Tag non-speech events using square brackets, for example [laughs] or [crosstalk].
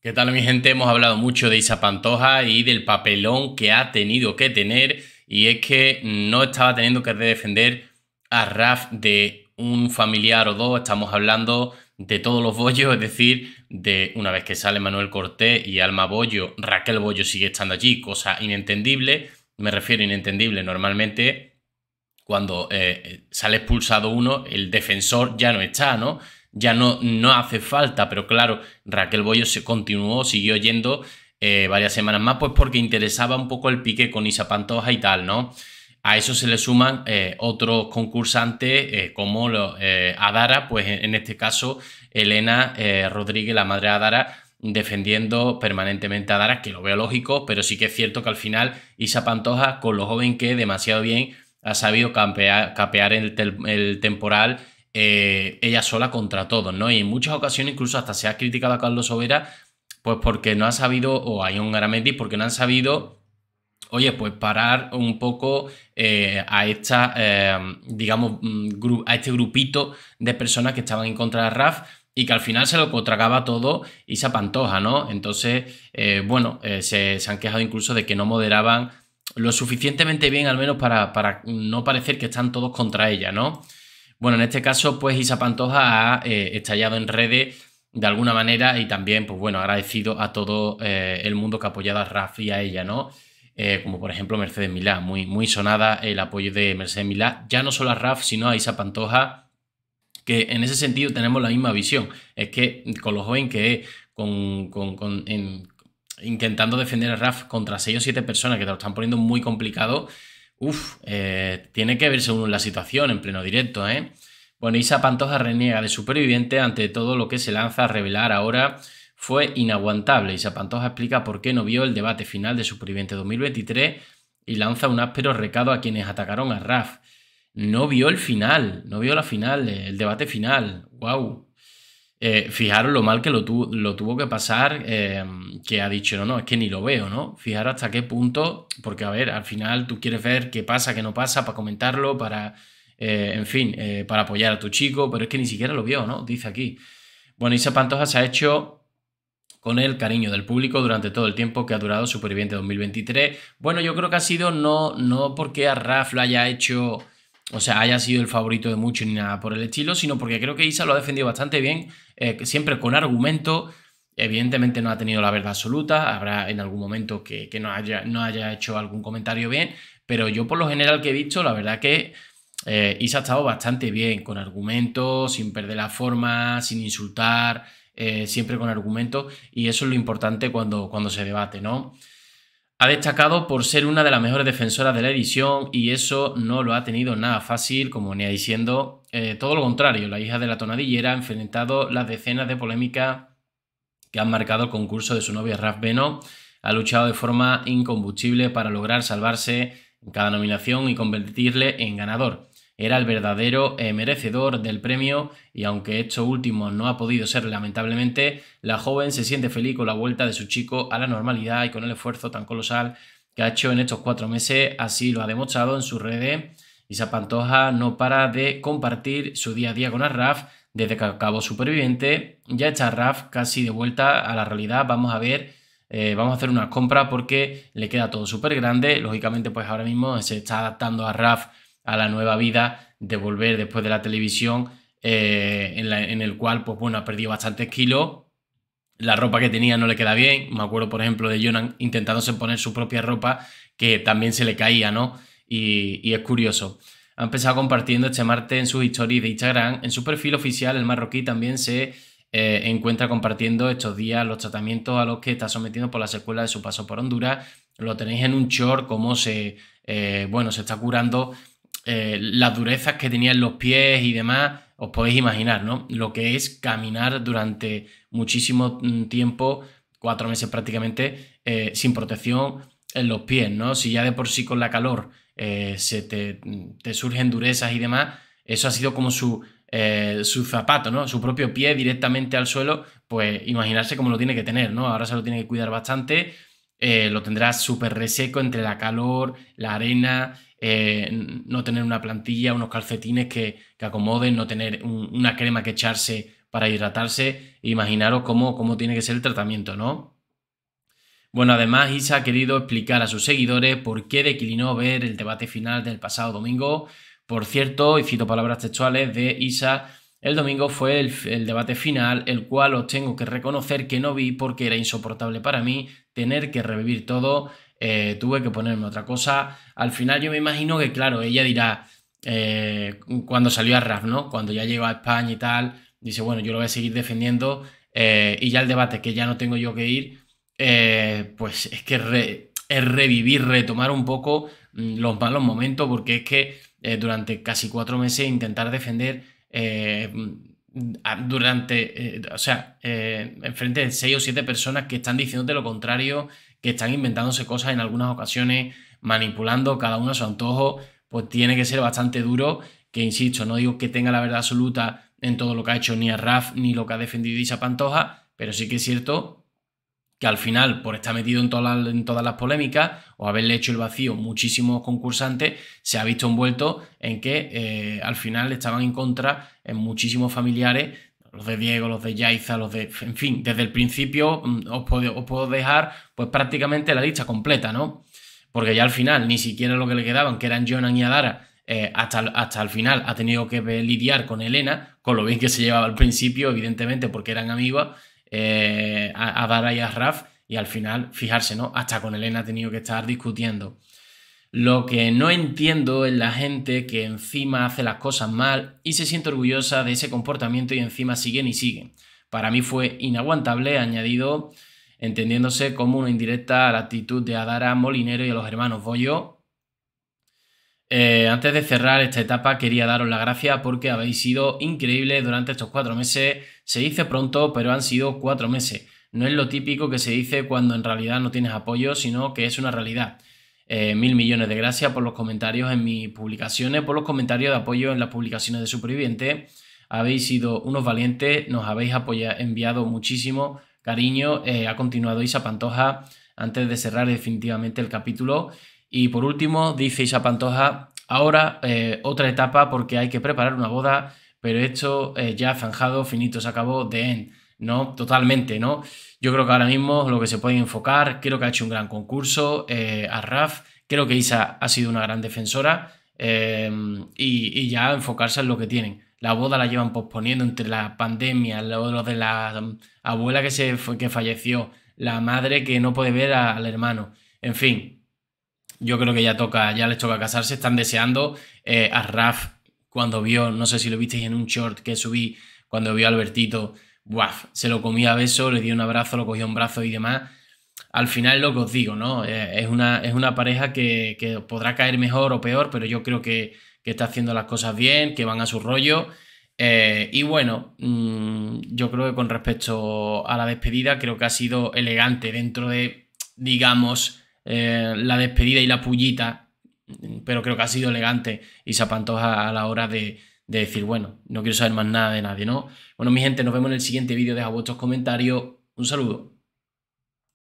¿Qué tal mi gente? Hemos hablado mucho de Isa Pantoja y del papelón que ha tenido que tener y es que no estaba teniendo que defender a Raf de un familiar o dos, estamos hablando de todos los bollos, [laughs] es decir, de una vez que sale Manuel Cortés y Alma Bollo, Raquel Bollo sigue estando allí, cosa inentendible, me refiero a inentendible, normalmente cuando eh, sale expulsado uno, el defensor ya no está, ¿no? ya no, no hace falta, pero claro, Raquel Bollo se continuó, siguió yendo eh, varias semanas más, pues porque interesaba un poco el pique con Isa Pantoja y tal, ¿no? A eso se le suman eh, otros concursantes eh, como Adara, pues en, este caso Elena Rodríguez, la madre de Adara, defendiendo permanentemente a Adara, que lo veo lógico, pero sí que es cierto que al final Isa Pantoja, con lo joven que demasiado bien ha sabido campear, capear el temporal eh, ella sola contra todos, ¿no? Y en muchas ocasiones incluso hasta se ha criticado a Carlos Sobera, pues porque no ha sabido, o a un Garamendi, porque no han sabido, oye, pues parar un poco eh, a esta, eh, digamos, mm, a este grupito de personas que estaban en contra de Raf y que al final se lo contragaba todo y se apantoja, ¿no? Entonces, bueno, se, han quejado incluso de que no moderaban lo suficientemente bien, al menos para, para, no parecer que están todos contra ella, ¿no? Bueno, en este caso, pues Isa Pantoja ha eh, estallado en redes de alguna manera y también, pues bueno, agradecido a todo eh, el mundo que ha apoyado a RAF y a ella, ¿no? Eh, como por ejemplo Mercedes Milá, muy, muy sonada el apoyo de Mercedes Milá, ya no solo a Raf, sino a Isa Pantoja, que en ese sentido tenemos la misma visión. Es que con los jóvenes que con, intentando defender a Raf contra 6 o 7 personas que te lo están poniendo muy complicado, Uf, eh, tiene que ver según la situación en pleno directo, ¿eh? Bueno, Isa Pantoja reniega de superviviente ante todo lo que se lanza a revelar ahora fue inaguantable. Isa Pantoja explica por qué no vio el debate final de Superviviente 2023 y lanza un áspero recado a quienes atacaron a Raf. No vio el final, no vio la final, el debate final. ¡Wow! Eh, fijaros lo mal que lo, tuvo que pasar, eh, que ha dicho, no, no, es que ni lo veo, ¿no? Fijaros hasta qué punto, porque a ver, al final tú quieres ver qué pasa, qué no pasa, para comentarlo, para, eh, en fin, eh, para apoyar a tu chico, pero es que ni siquiera lo vio, ¿no? Dice aquí. Bueno, Isa Pantoja se ha hecho con el cariño del público durante todo el tiempo que ha durado Superviviente 2023. Bueno, yo creo que ha sido no, no porque a Raf lo haya hecho o sea, haya sido el favorito de muchos ni nada por el estilo, sino porque creo que Isa lo ha defendido bastante bien, eh, siempre con argumento. Evidentemente no ha tenido la verdad absoluta, habrá en algún momento que, no, haya, hecho algún comentario bien, pero yo por lo general que he visto, la verdad que eh, Isa ha estado bastante bien, con argumentos, sin perder la forma, sin insultar, eh, siempre con argumento y eso es lo importante cuando se debate, ¿no? Ha destacado por ser una de las mejores defensoras de la edición y eso no lo ha tenido nada fácil, como venía diciendo. Eh, todo lo contrario, la hija de la tonadillera ha enfrentado las decenas de polémicas que han marcado el concurso de su novia Raf Beno. Ha luchado de forma incombustible para lograr salvarse en cada nominación y convertirle en ganador era el verdadero eh, merecedor del premio y aunque esto último no ha podido ser lamentablemente, la joven se siente feliz con la vuelta de su chico a la normalidad y con el esfuerzo tan colosal que ha hecho en estos cuatro meses, así lo ha demostrado en sus redes. y Pantoja no para de compartir su día a día con Arraf desde que acabó Superviviente. Ya está Arraf casi de vuelta a la realidad, vamos a ver eh, vamos a hacer unas compras porque le queda todo súper grande. Lógicamente, pues ahora mismo se está adaptando a Arraf a la nueva vida de volver después de la televisión, eh, en, el cual, pues bueno, ha perdido bastantes kilos, la ropa que tenía no le queda bien, me acuerdo, por ejemplo, de Jonan intentándose poner su propia ropa, que también se le caía, ¿no? Y, es curioso. Ha empezado compartiendo este martes en sus historias de Instagram. En su perfil oficial, el marroquí también se eh, encuentra compartiendo estos días los tratamientos a los que está sometido por la secuela de su paso por Honduras. Lo tenéis en un short, ...como se, eh, bueno, se está curando eh, las durezas que tenía en los pies y demás, os podéis imaginar, ¿no? Lo que es caminar durante muchísimo mm, tiempo, cuatro meses prácticamente, eh, sin protección en los pies, ¿no? Si ya de por sí con la calor eh, mm, te, surgen durezas y demás, eso ha sido como su, su zapato, ¿no? Su propio pie directamente al suelo, pues imaginarse cómo lo tiene que tener, ¿no? Ahora se lo tiene que cuidar bastante, lo tendrá súper reseco entre la calor, la arena, eh, no tener una plantilla, unos calcetines que, acomoden, no tener una crema que echarse para hidratarse. Imaginaros cómo, cómo tiene que ser el tratamiento, ¿no? Bueno, además Isa ha querido explicar a sus seguidores por qué declinó ver el debate final del pasado domingo. Por cierto, y cito palabras textuales de Isa, el domingo fue el, el, debate final, el cual os tengo que reconocer que no vi porque era insoportable para mí tener que revivir todo. Eh, tuve que ponerme otra cosa. Al final yo me imagino que, claro, ella dirá, eh, cuando salió a RAF, ¿no? Cuando ya llegó a España y tal, dice, bueno, yo lo voy a seguir defendiendo eh, y ya el debate que ya no tengo yo que ir, pues es que es revivir, retomar un poco mm, los malos momentos, porque es que durante casi cuatro meses intentar defender durante, o sea, enfrente de seis o siete personas que están diciéndote lo contrario que están inventándose cosas en algunas ocasiones, manipulando cada uno a su antojo, pues tiene que ser bastante duro, que insisto, no digo que tenga la verdad absoluta en todo lo que ha hecho ni a Raf ni lo que ha defendido Isa Pantoja, pero sí que es cierto que al final, por estar metido en todas, las, polémicas o haberle hecho el vacío muchísimos concursantes, se ha visto envuelto en que eh, al final estaban en contra en muchísimos familiares los de Diego, los de Yaiza, los de. En fin, desde el principio mm, os puedo, dejar pues prácticamente la lista completa, ¿no? Porque ya al final ni siquiera lo que le quedaban, que eran Jonan y Adara, eh, hasta, hasta el final ha tenido que lidiar con Elena, con lo bien que se llevaba al principio, evidentemente, porque eran amigas, eh, a, y a Raf, y al final, fijarse, ¿no? Hasta con Elena ha tenido que estar discutiendo. Lo que no entiendo es la gente que encima hace las cosas mal y se siente orgullosa de ese comportamiento y encima siguen y siguen. Para mí fue inaguantable, añadido, entendiéndose como una indirecta a la actitud de Adara Molinero y a los hermanos Boyo. Eh, antes de cerrar esta etapa quería daros las gracias porque habéis sido increíbles durante estos cuatro meses. Se dice pronto, pero han sido cuatro meses. No es lo típico que se dice cuando en realidad no tienes apoyo, sino que es una realidad. Eh, mil millones de gracias por los comentarios en mis publicaciones, por los comentarios de apoyo en las publicaciones de Superviviente. Habéis sido unos valientes, nos habéis apoyado, enviado muchísimo cariño. Eh, ha continuado Isa Pantoja antes de cerrar definitivamente el capítulo. Y por último, dice Isa Pantoja, ahora eh, otra etapa porque hay que preparar una boda, pero esto ya zanjado, finito, se acabó, de en. ¿no? Totalmente, ¿no? Yo creo que ahora mismo lo que se puede enfocar, creo que ha hecho un gran concurso eh, a Raf, creo que Isa ha sido una gran defensora eh, y, ya enfocarse en lo que tienen. La boda la llevan posponiendo entre la pandemia, lo, de la mm, abuela que, se, que falleció, la madre que no puede ver al hermano, en fin. Yo creo que ya toca, ya les toca casarse. Están deseando eh, a Raf cuando vio, no sé si lo visteis en un short que subí, cuando vio a Albertito, se lo comía a beso, le dio un abrazo, lo cogió un brazo y demás. Al final lo que os digo, ¿no? Eh, es una, es una pareja que, podrá caer mejor o peor, pero yo creo que, está haciendo las cosas bien, que van a su rollo. Eh, y bueno, mm, yo creo que con respecto a la despedida, creo que ha sido elegante dentro de, digamos, eh, la despedida y la pullita, pero creo que ha sido elegante y se apantoja a la hora de, de decir, bueno, no quiero saber más nada de nadie, ¿no? Bueno, mi gente, nos vemos en el siguiente vídeo. Deja vuestros comentarios. Un saludo.